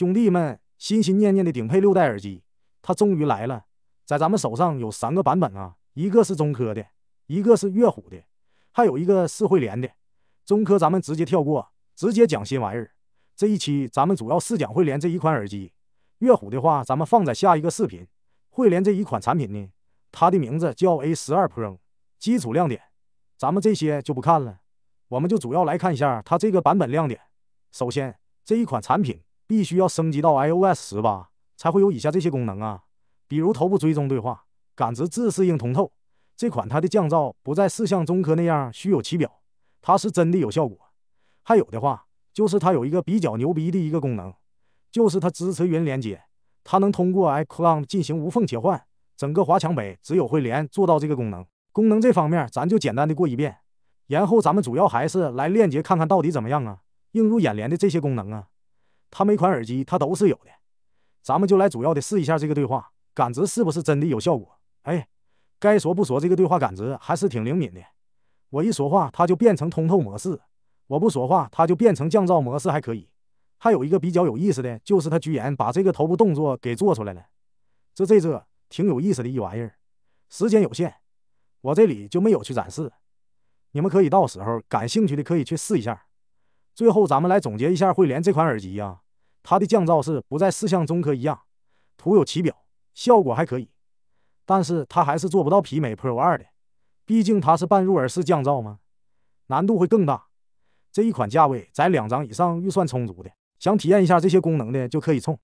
兄弟们心心念念的顶配六代耳机，它终于来了！在咱们手上有三个版本啊，一个是中科的，一个是悦虎的，还有一个是汇联的。中科咱们直接跳过，直接讲新玩意儿。这一期咱们主要是讲汇联这一款耳机。悦虎的话，咱们放在下一个视频。汇联这一款产品呢，它的名字叫 A 十二 Pro。基础亮点咱们这些就不看了，我们就主要来看一下它这个版本亮点。首先，这一款产品。必须要升级到 iOS 十八，才会有以下这些功能啊，比如头部追踪对话、感知自适应通透。这款它的降噪不再是像中科那样虚有其表，它是真的有效果。还有的话，就是它有一个比较牛逼的一个功能，就是它支持云连接，它能通过 iCloud 进行无缝切换。整个华强北只有会联做到这个功能。功能这方面，咱就简单的过一遍，然后咱们主要还是来链接看看到底怎么样啊？映入眼帘的这些功能啊。它每款耳机它都是有的，咱们就来主要的试一下这个对话感知是不是真的有效果？哎，该说不说，这个对话感知还是挺灵敏的。我一说话，它就变成通透模式；我不说话，它就变成降噪模式，还可以。还有一个比较有意思的就是，它居然把这个头部动作给做出来了，这这这挺有意思的一玩意儿。时间有限，我这里就没有去展示你们可以到时候感兴趣的可以去试一下。最后，咱们来总结一下惠联这款耳机呀，它的降噪是不再似像中科一样，徒有其表，效果还可以，但是它还是做不到媲美 Pro 二的，毕竟它是半入耳式降噪嘛，难度会更大。这一款价位在两张以上，预算充足的，想体验一下这些功能的，就可以冲。